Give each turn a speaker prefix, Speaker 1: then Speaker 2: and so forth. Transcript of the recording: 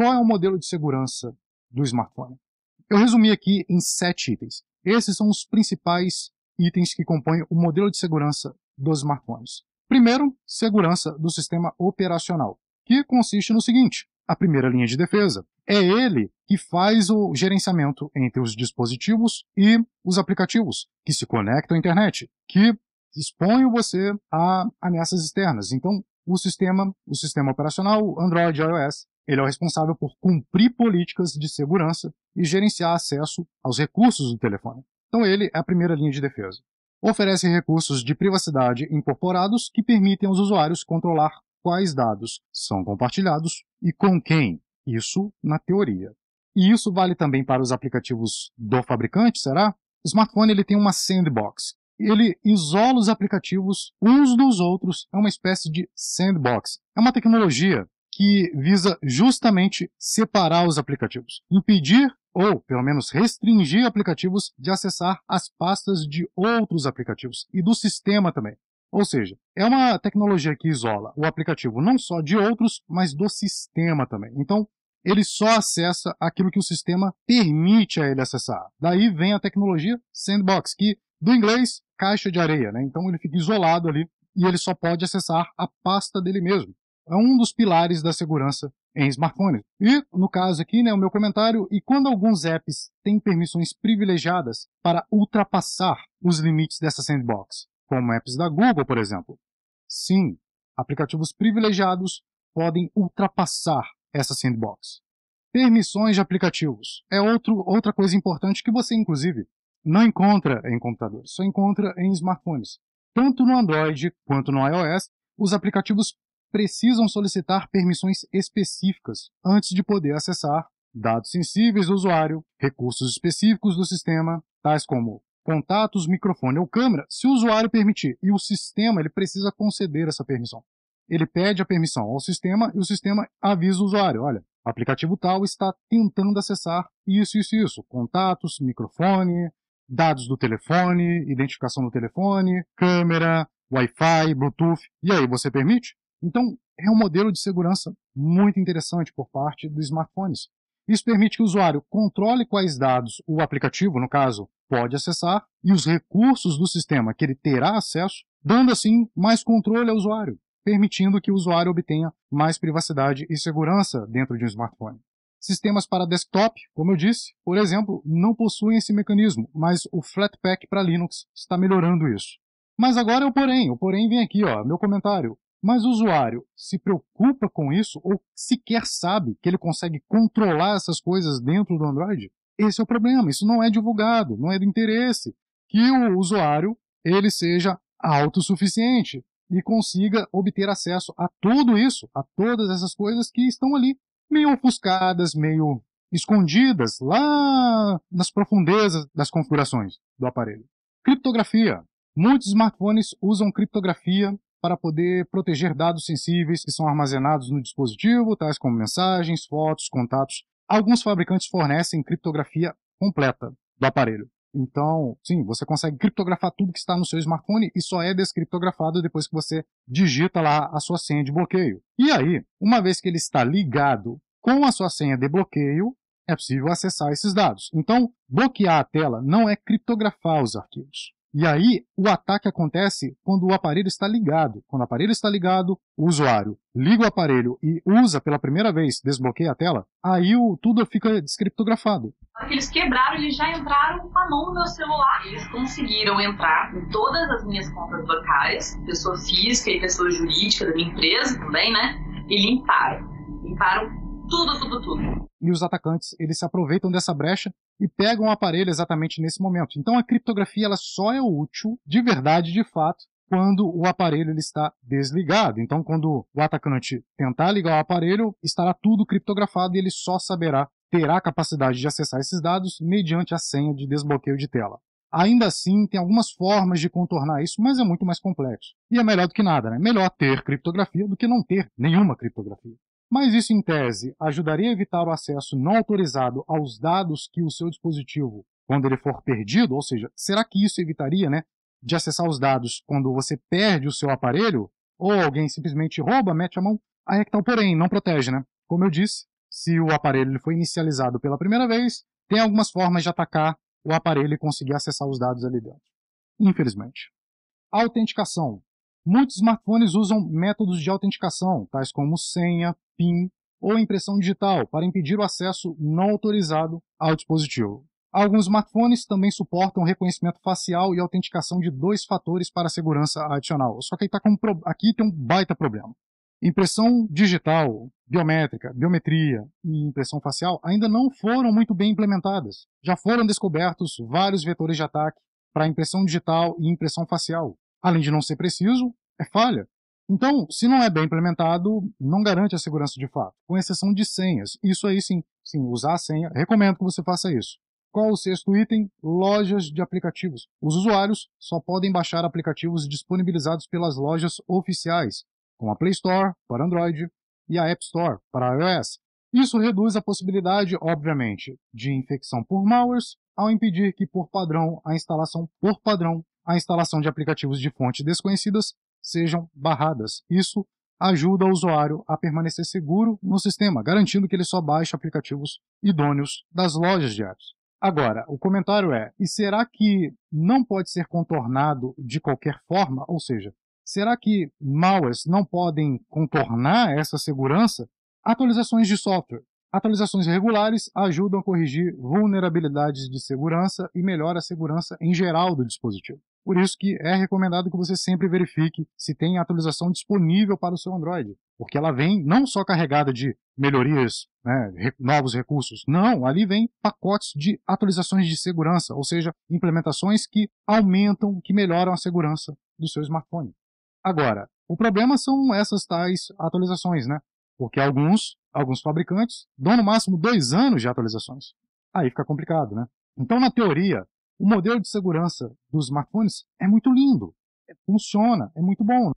Speaker 1: Qual é o modelo de segurança do smartphone? Eu resumi aqui em sete itens. Esses são os principais itens que compõem o modelo de segurança dos smartphones. Primeiro, segurança do sistema operacional, que consiste no seguinte: a primeira linha de defesa. É ele que faz o gerenciamento entre os dispositivos e os aplicativos que se conectam à internet, que expõe você a ameaças externas. Então, o sistema, o sistema operacional Android e iOS, ele é o responsável por cumprir políticas de segurança e gerenciar acesso aos recursos do telefone. Então ele é a primeira linha de defesa. Oferece recursos de privacidade incorporados que permitem aos usuários controlar quais dados são compartilhados e com quem. Isso na teoria. E isso vale também para os aplicativos do fabricante, será? O smartphone ele tem uma sandbox, ele isola os aplicativos uns dos outros, é uma espécie de sandbox. É uma tecnologia que visa justamente separar os aplicativos, impedir ou pelo menos restringir aplicativos de acessar as pastas de outros aplicativos e do sistema também. Ou seja, é uma tecnologia que isola o aplicativo não só de outros, mas do sistema também. Então, ele só acessa aquilo que o sistema permite a ele acessar. Daí vem a tecnologia Sandbox, que do inglês, caixa de areia, né? Então ele fica isolado ali e ele só pode acessar a pasta dele mesmo. É um dos pilares da segurança em smartphones. E, no caso aqui, né, o meu comentário, e quando alguns apps têm permissões privilegiadas para ultrapassar os limites dessa sandbox, como apps da Google, por exemplo. Sim, aplicativos privilegiados podem ultrapassar essa sandbox. Permissões de aplicativos é outro, outra coisa importante que você, inclusive, não encontra em computadores, só encontra em smartphones. Tanto no Android quanto no iOS, os aplicativos precisam solicitar permissões específicas antes de poder acessar dados sensíveis do usuário, recursos específicos do sistema, tais como contatos, microfone ou câmera, se o usuário permitir, e o sistema ele precisa conceder essa permissão. Ele pede a permissão ao sistema e o sistema avisa o usuário, olha, aplicativo tal está tentando acessar isso, isso, isso, contatos, microfone, dados do telefone, identificação do telefone, câmera, Wi-Fi, Bluetooth. E aí, você permite? Então, é um modelo de segurança muito interessante por parte dos smartphones. Isso permite que o usuário controle quais dados o aplicativo, no caso, pode acessar e os recursos do sistema que ele terá acesso, dando assim mais controle ao usuário, permitindo que o usuário obtenha mais privacidade e segurança dentro de um smartphone. Sistemas para desktop, como eu disse, por exemplo, não possuem esse mecanismo, mas o Flatpak para Linux está melhorando isso. Mas agora é o porém, o porém vem aqui, ó, meu comentário. Mas o usuário se preocupa com isso ou sequer sabe que ele consegue controlar essas coisas dentro do Android? Esse é o problema, isso não é divulgado, não é do interesse que o usuário ele seja autossuficiente e consiga obter acesso a tudo isso, a todas essas coisas que estão ali meio ofuscadas, meio escondidas lá nas profundezas das configurações do aparelho. Criptografia. Muitos smartphones usam criptografia para poder proteger dados sensíveis que são armazenados no dispositivo, tais como mensagens, fotos, contatos. Alguns fabricantes fornecem criptografia completa do aparelho. Então, sim, você consegue criptografar tudo que está no seu smartphone e só é descriptografado depois que você digita lá a sua senha de bloqueio. E aí, uma vez que ele está ligado com a sua senha de bloqueio, é possível acessar esses dados. Então, bloquear a tela não é criptografar os arquivos. E aí, o ataque acontece quando o aparelho está ligado. Quando o aparelho está ligado, o usuário liga o aparelho e usa pela primeira vez, desbloqueia a tela, aí o, tudo fica descriptografado que eles quebraram, eles já entraram com a mão no meu celular. Eles conseguiram entrar em todas as minhas contas bancárias, pessoa física e pessoa jurídica da minha empresa também, né? E limparam. Limparam tudo, tudo, tudo. E os atacantes, eles se aproveitam dessa brecha e pegam o aparelho exatamente nesse momento. Então a criptografia ela só é útil de verdade, de fato, quando o aparelho ele está desligado. Então, quando o atacante tentar ligar o aparelho, estará tudo criptografado e ele só saberá terá a capacidade de acessar esses dados mediante a senha de desbloqueio de tela. Ainda assim, tem algumas formas de contornar isso, mas é muito mais complexo. E é melhor do que nada, né? Melhor ter criptografia do que não ter nenhuma criptografia. Mas isso, em tese, ajudaria a evitar o acesso não autorizado aos dados que o seu dispositivo, quando ele for perdido, ou seja, será que isso evitaria, né, de acessar os dados quando você perde o seu aparelho? Ou alguém simplesmente rouba, mete a mão? Aí é que tá o porém, não protege, né? Como eu disse, se o aparelho foi inicializado pela primeira vez, tem algumas formas de atacar o aparelho e conseguir acessar os dados ali dentro. Infelizmente. Autenticação. Muitos smartphones usam métodos de autenticação, tais como senha, PIN ou impressão digital, para impedir o acesso não autorizado ao dispositivo. Alguns smartphones também suportam reconhecimento facial e autenticação de dois fatores para segurança adicional. Só que tá pro... aqui tem um baita problema. Impressão digital, biométrica, biometria e impressão facial ainda não foram muito bem implementadas. Já foram descobertos vários vetores de ataque para impressão digital e impressão facial. Além de não ser preciso, é falha. Então, se não é bem implementado, não garante a segurança de fato, com exceção de senhas. Isso aí sim, sim, usar a senha, recomendo que você faça isso. Qual o sexto item? Lojas de aplicativos. Os usuários só podem baixar aplicativos disponibilizados pelas lojas oficiais, com a Play Store para Android e a App Store para iOS. Isso reduz a possibilidade, obviamente, de infecção por malwares, ao impedir que por padrão a instalação por padrão a instalação de aplicativos de fontes desconhecidas sejam barradas. Isso ajuda o usuário a permanecer seguro no sistema, garantindo que ele só baixe aplicativos idôneos das lojas de apps. Agora, o comentário é: e será que não pode ser contornado de qualquer forma? Ou seja, Será que malwares não podem contornar essa segurança? Atualizações de software. Atualizações regulares ajudam a corrigir vulnerabilidades de segurança e melhora a segurança em geral do dispositivo. Por isso que é recomendado que você sempre verifique se tem atualização disponível para o seu Android, porque ela vem não só carregada de melhorias, né, novos recursos, não, ali vem pacotes de atualizações de segurança, ou seja, implementações que aumentam, que melhoram a segurança do seu smartphone. Agora, o problema são essas tais atualizações, né? Porque alguns, alguns fabricantes dão no máximo dois anos de atualizações. Aí fica complicado, né? Então, na teoria, o modelo de segurança dos smartphones é muito lindo, funciona, é muito bom. Né?